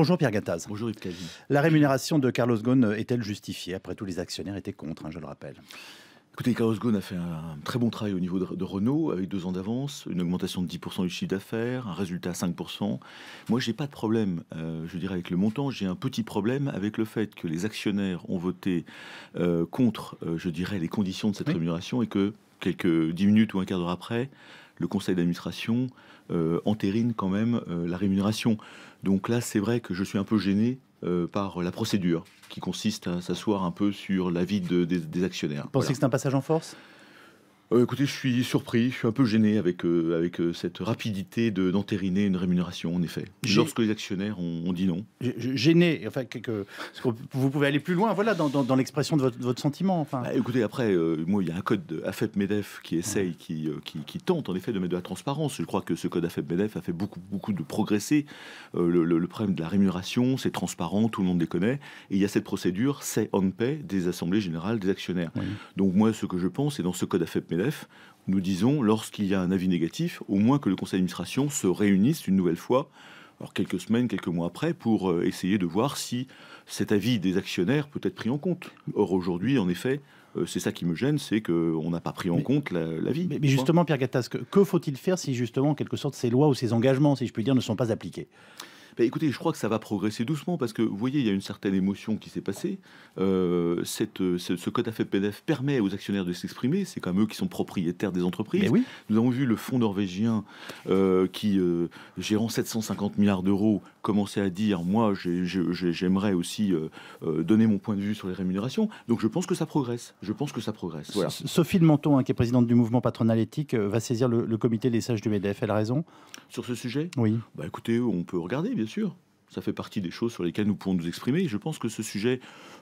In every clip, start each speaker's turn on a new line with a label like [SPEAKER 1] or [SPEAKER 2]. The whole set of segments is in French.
[SPEAKER 1] Bonjour Pierre Gattaz. Bonjour Yves La rémunération de Carlos Ghosn est-elle justifiée Après tout, les actionnaires étaient contre,
[SPEAKER 2] hein, je le rappelle. Écoutez, Carlos Ghosn a fait un très bon travail au niveau de, Renault, avec deux ans d'avance, une augmentation de 10% du chiffre d'affaires, un résultat à 5%. Moi, je n'ai pas de problème, euh, je dirais, avec le montant. J'ai un petit problème avec le fait que les actionnaires ont voté euh, contre, euh, je dirais, les conditions de cette rémunération et que quelques dix minutes ou un quart d'heure après, le conseil d'administration euh, entérine quand même euh, la rémunération. Donc là, c'est vrai que je suis un peu gêné euh, par la procédure qui consiste à s'asseoir un peu sur l'avis des, actionnaires. Vous pensez que c'est un passage en force euh, écoutez, je suis surpris, je suis un peu gêné avec, euh, avec euh, cette rapidité de, d'entériner une rémunération, en effet. Lorsque les actionnaires ont, dit non.
[SPEAKER 1] Gêné, enfin, vous pouvez aller plus loin, voilà, dans, dans, l'expression de votre, votre sentiment.
[SPEAKER 2] Enfin. Bah, écoutez, après, moi, il y a un code AFEP-MEDEF qui essaye, qui, qui, tente, en effet, de mettre de la transparence. Je crois que ce code AFEP-MEDEF a fait beaucoup, beaucoup de progresser. Le, problème de la rémunération, c'est transparent, tout le monde les connaît. Et il y a cette procédure, c'est on pay des assemblées générales des actionnaires. Donc, moi, ce que je pense, c'est dans ce code AFEP-MEDEF, nous disons, lorsqu'il y a un avis négatif, au moins que le conseil d'administration se réunisse une nouvelle fois, alors quelques semaines, quelques mois après, pour euh, essayer de voir si cet avis des actionnaires peut être pris en compte. Or, aujourd'hui, en effet, euh, c'est ça qui me gêne, c'est qu'on n'a pas pris en compte l'avis. Mais, justement,
[SPEAKER 1] Pierre Gattas, que, faut-il faire si justement, quelque sorte, ces lois ou ces engagements, si je puis dire, ne sont pas appliqués
[SPEAKER 2] bah, écoutez, je crois que ça va progresser doucement parce que, vous voyez, il y a une certaine émotion qui s'est passée. Euh, cette, euh, ce, code à fait PDF permet aux actionnaires de s'exprimer. C'est quand même eux qui sont propriétaires des entreprises. Nous avons vu le fonds norvégien euh, qui, gérant 750 milliards d'euros, commencer à dire Moi, j'aimerais aussi donner mon point de vue sur les rémunérations. Donc je pense que ça progresse. Je pense que ça progresse.
[SPEAKER 1] Sophie de Menton, hein, qui est présidente du mouvement patronal éthique, va saisir le, comité
[SPEAKER 2] des sages du MEDEF. Elle a raison Sur ce sujet Oui. Bah, écoutez, on peut regarder, bien sûr sûr. Ça fait partie des choses sur lesquelles nous pouvons nous exprimer. Et je pense que ce sujet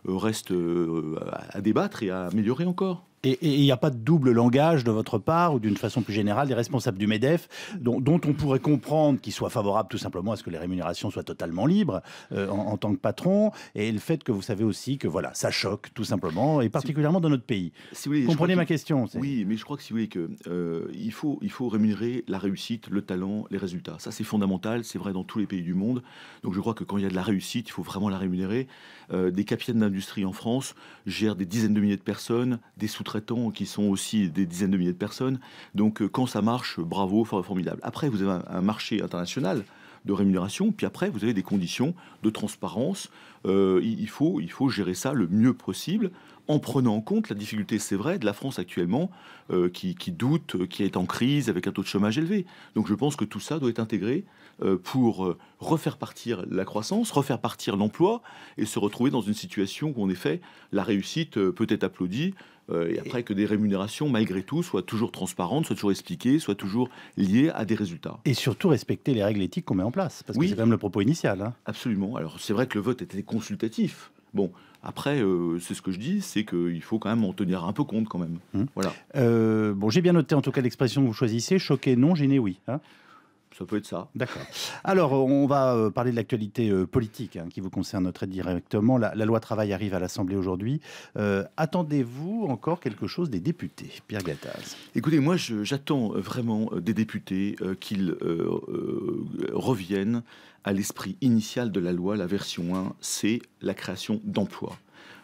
[SPEAKER 2] euh, reste euh, à débattre
[SPEAKER 1] et à améliorer encore. Et il n'y a pas de double langage de votre part ou d'une façon plus générale des responsables du MEDEF dont, on pourrait comprendre qu'ils soient favorables tout simplement à ce que les rémunérations soient totalement libres euh, en, tant que patron et le fait que vous savez aussi que voilà ça choque tout simplement et particulièrement
[SPEAKER 2] dans notre pays. Si vous Comprenez ma question. Oui, mais je crois que si vous voulez que euh, il faut il faut rémunérer la réussite, le talent, les résultats. Ça c'est fondamental, c'est vrai dans tous les pays du monde. Donc je crois que quand il y a de la réussite, il faut vraiment la rémunérer. Euh, des capitaines d'industrie en France gèrent des dizaines de milliers de personnes, des sous traitants qui sont aussi des dizaines de milliers de personnes. Donc euh, quand ça marche, bravo, formidable. Après, vous avez un marché international de rémunération, puis après, vous avez des conditions de transparence. Euh, il, faut, il faut gérer ça le mieux possible en prenant en compte la difficulté, c'est vrai, de la France actuellement, euh, qui, doute, euh, qui est en crise avec un taux de chômage élevé. Donc je pense que tout ça doit être intégré euh, pour refaire partir la croissance, refaire partir l'emploi et se retrouver dans une situation où, en effet, la réussite peut être applaudie. et après que des rémunérations, malgré tout, soient toujours transparentes, soient toujours expliquées, soient toujours liées à des résultats. Et surtout respecter les règles éthiques qu'on met en place, parce que c'est même le propos initial. Hein. Absolument. Alors c'est vrai que le vote était consultatif. Bon, après, euh, c'est ce que je dis, c'est qu'il faut quand même en tenir un peu compte quand même. Mmh.
[SPEAKER 1] Euh, bon, j'ai bien noté en tout cas l'expression que vous choisissez, choqué non, gêné oui. Hein. Ça peut être ça. D'accord. Alors, euh, on va euh, parler de l'actualité euh, politique hein, qui vous concerne très directement. La, loi travail arrive à l'Assemblée aujourd'hui. Attendez-vous
[SPEAKER 2] encore quelque chose des députés, Pierre Gattaz Écoutez, moi, j'attends vraiment des députés qu'ils reviennent à l'esprit initial de la loi, la version 1, c'est la création d'emplois.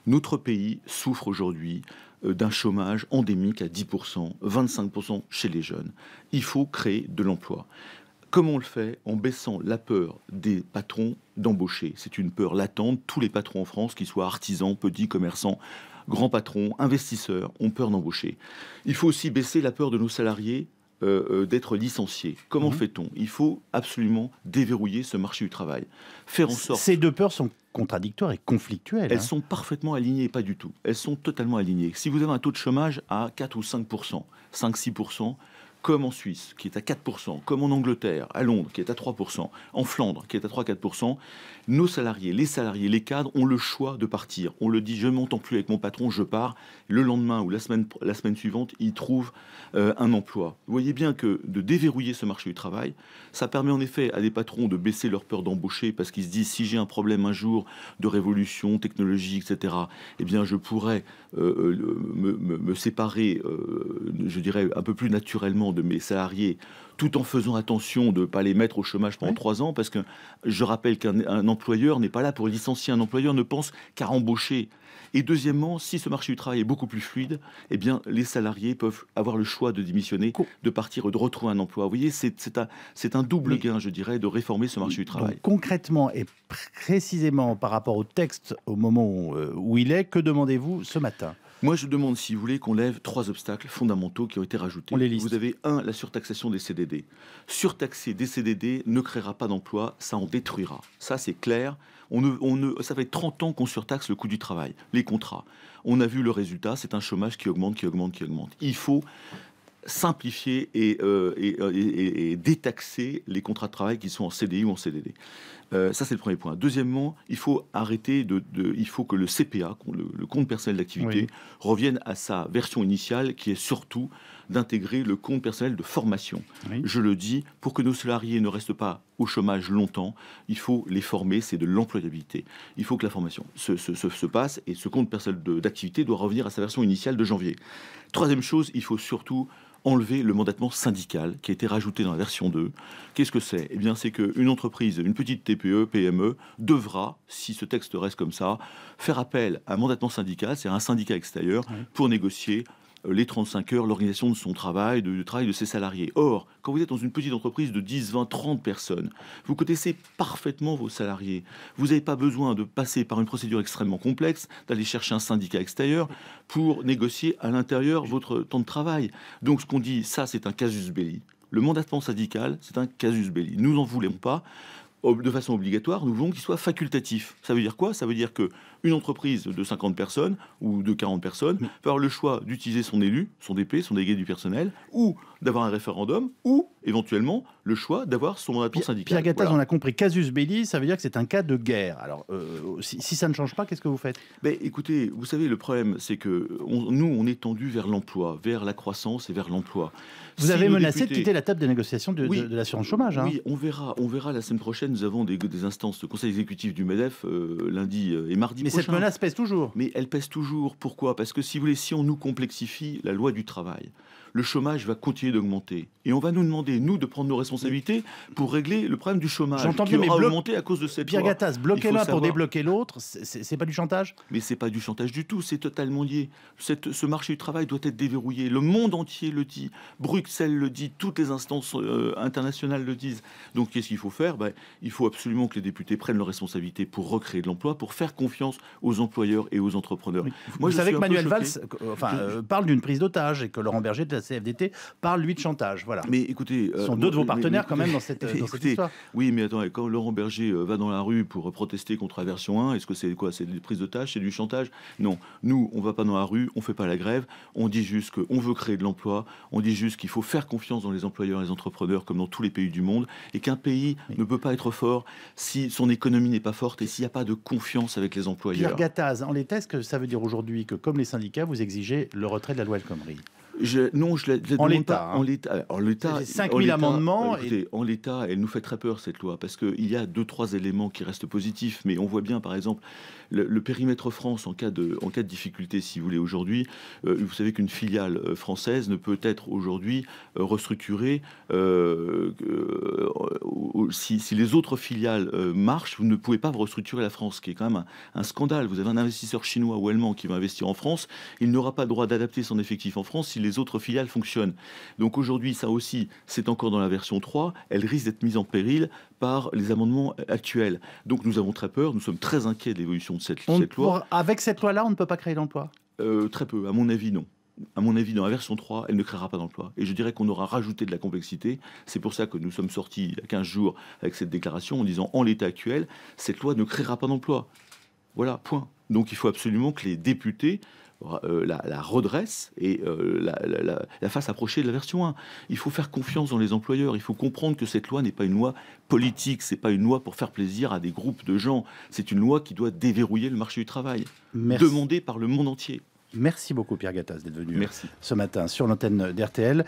[SPEAKER 2] Notre pays souffre aujourd'hui d'un chômage endémique à 10%, 25% chez les jeunes. Il faut créer de l'emploi. Comment on le fait En baissant la peur des patrons d'embaucher. C'est une peur latente. Tous les patrons en France, qu'ils soient artisans, petits commerçants, grands patrons, investisseurs, ont peur d'embaucher. Il faut aussi baisser la peur de nos salariés euh, euh, d'être licenciés. Comment mhm. fait-on Il faut absolument déverrouiller ce marché du travail. Faire sorte. Ces deux peurs sont contradictoires et conflictuelles. Elles hein. sont parfaitement alignées, pas du tout. Elles sont totalement alignées. Si vous avez un taux de chômage à 4 ou 5 5-6 comme en Suisse, qui est à 4%, comme en Angleterre, à Londres, qui est à 3%, en Flandre, qui est à 3-4%, nos salariés, les salariés, les cadres ont le choix de partir. On le dit, je ne m'entends plus avec mon patron, je pars. Le lendemain ou la semaine, la semaine suivante, ils trouvent euh, un emploi. Vous voyez bien que de déverrouiller ce marché du travail, ça permet en effet à des patrons de baisser leur peur d'embaucher parce qu'ils se disent, si j'ai un problème un jour de révolution technologique, etc., eh bien, je pourrais euh, euh, me, séparer, je dirais, un peu plus naturellement de mes salariés tout en faisant attention de ne pas les mettre au chômage pendant trois ans, parce que je rappelle qu'un employeur n'est pas là pour licencier, un employeur ne pense qu'à embaucher. Et deuxièmement, si ce marché du travail est beaucoup plus fluide, eh bien, les salariés peuvent avoir le choix de démissionner, de partir, de retrouver un emploi. Vous voyez, c'est un, double gain, je dirais, de réformer ce marché du travail.
[SPEAKER 1] concrètement et précisément par rapport au texte, au moment où euh, il est, que demandez-vous ce matin
[SPEAKER 2] moi, je demande, si vous voulez, qu'on lève trois obstacles fondamentaux qui ont été rajoutés. les Vous avez un, la surtaxation des CDD. Surtaxer des CDD ne créera pas d'emploi, ça en détruira. Ça, c'est clair. On ça fait 30 ans qu'on surtaxe le coût du travail, les contrats. On a vu le résultat, c'est un chômage qui augmente, qui augmente, qui augmente. Il faut simplifier euh, euh, et, et, détaxer les contrats de travail qui sont en CDI ou en CDD. Euh, ça, c'est le premier point. Deuxièmement, il faut arrêter de, il faut que le CPA, le, compte personnel d'activité, revienne à sa version initiale, qui est surtout d'intégrer le compte personnel de formation. Je le dis, pour que nos salariés ne restent pas au chômage longtemps, il faut les former, c'est de l'employabilité. Il faut que la formation se, passe et ce compte personnel d'activité doit revenir à sa version initiale de janvier. Troisième chose, il faut surtout enlever le mandatement syndical qui a été rajouté dans la version 2. Qu'est-ce que c'est Eh bien, c'est qu'une entreprise, une petite TPE, PME, devra, si ce texte reste comme ça, faire appel à un mandatement syndical, c'est-à-dire un syndicat extérieur, pour négocier euh, les 35 heures, l'organisation de son travail, du travail de ses salariés. Or, quand vous êtes dans une petite entreprise de 10, 20, 30 personnes, vous connaissez parfaitement vos salariés. Vous n'avez pas besoin de passer par une procédure extrêmement complexe, d'aller chercher un syndicat extérieur pour négocier à l'intérieur votre temps de travail. Donc ce qu'on dit, ça c'est un casus belli. Le mandatement syndical, c'est un casus belli. Nous n'en voulons pas de façon obligatoire, nous voulons qu'il soit facultatif. Ça veut dire quoi Ça veut dire que une entreprise de 50 personnes ou de 40 personnes peut avoir le choix d'utiliser son élu, son DP, son délégué du personnel, ou d'avoir un référendum, ou éventuellement le choix d'avoir son mandat syndical. Pierre Gattaz, on
[SPEAKER 1] a compris, casus belli, ça veut dire que c'est un cas de guerre.
[SPEAKER 2] Alors, euh, si, ça ne change pas, qu'est-ce que vous faites ben, Écoutez, vous savez, le problème, c'est que nous, on est tendu vers l'emploi, vers la croissance et vers l'emploi. Vous avez menacé de quitter la table des
[SPEAKER 1] négociations de, de, l'assurance chômage. Hein. Oui,
[SPEAKER 2] on verra. On verra la semaine prochaine. Nous avons des, instances, de conseil exécutif du MEDEF, euh, lundi euh, et mardi cette menace pèse toujours. Mais elle pèse toujours. Pourquoi Parce que si vous voulez, si on nous complexifie la loi du travail, le chômage va continuer d'augmenter. Et on va nous demander, nous, de prendre nos responsabilités pour régler le problème du chômage qui aura augmenté à cause de cette Pierre loi. bloquer l'un pour débloquer l'autre, c'est pas du chantage Mais c'est pas du chantage du tout, c'est totalement lié. Cette, ce marché du travail doit être déverrouillé. Le monde entier le dit, Bruxelles le dit, toutes les instances euh, internationales le disent. Donc qu'est-ce qu'il faut faire ben, Il faut absolument que les députés prennent leurs responsabilités pour recréer de l'emploi, pour faire confiance aux employeurs et aux entrepreneurs. Moi, Vous je savez que Manuel Valls euh, enfin, euh, parle d'une prise d'otage et que Laurent Berger CFDT parle lui de chantage. Voilà. Mais écoutez, euh, ce sont deux de vos partenaires quand même dans cette, histoire. Oui, mais attends, quand Laurent Berger euh, va dans la rue pour protester contre la version 1, est-ce que c'est quoi C'est des prises de tâches, c'est du chantage Non. Nous, on va pas dans la rue, on fait pas la grève, on dit juste qu'on veut créer de l'emploi, on dit juste qu'il faut faire confiance dans les employeurs et les entrepreneurs comme dans tous les pays du monde et qu'un pays ne peut pas être fort si son économie n'est pas forte et s'il n'y a pas de confiance avec les employeurs. Pierre
[SPEAKER 1] en l'état, est-ce que ça veut dire aujourd'hui que comme les syndicats, vous exigez
[SPEAKER 2] le retrait de la loi El non, je ne hein. en l'état. En l'état. 5000 amendements. et... En l'état, elle nous fait très peur, cette loi, parce qu'il y a deux, trois éléments qui restent positifs, mais on voit bien, par exemple, le, périmètre France, en cas, de, en cas de difficulté, si vous voulez, aujourd'hui, euh, vous savez qu'une filiale euh, française ne peut être aujourd'hui euh, restructurée si, si, les autres filiales marchent, vous ne pouvez pas restructurer la France, qui est quand même un, scandale. Vous avez un investisseur chinois ou allemand qui va investir en France, il n'aura pas le droit d'adapter son effectif en France les autres filiales fonctionnent. Donc aujourd'hui, ça aussi, c'est encore dans la version 3. Elle risque d'être mise en péril par les amendements actuels. Donc nous avons très peur, nous sommes très inquiets de l'évolution de cette, cette loi.
[SPEAKER 1] avec cette loi-là, on ne peut pas créer d'emploi
[SPEAKER 2] euh, Très peu, à mon avis, non à mon avis, dans la version 3, elle ne créera pas d'emploi. Et je dirais qu'on aura rajouté de la complexité. C'est pour ça que nous sommes sortis il y a 15 jours avec cette déclaration en disant en l'état actuel, cette loi ne créera pas d'emploi. Voilà, point. Donc il faut absolument que les députés euh, la, redresse et euh, la, face la, de la version 1. Il faut faire confiance dans les employeurs. Il faut comprendre que cette loi n'est pas une loi politique. C'est pas une loi pour faire plaisir à des groupes de gens. C'est une loi qui doit déverrouiller le marché du travail, Demandée demandé par le monde entier. Merci beaucoup Pierre Gattaz d'être venu euh,
[SPEAKER 1] ce matin sur l'antenne d'RTL.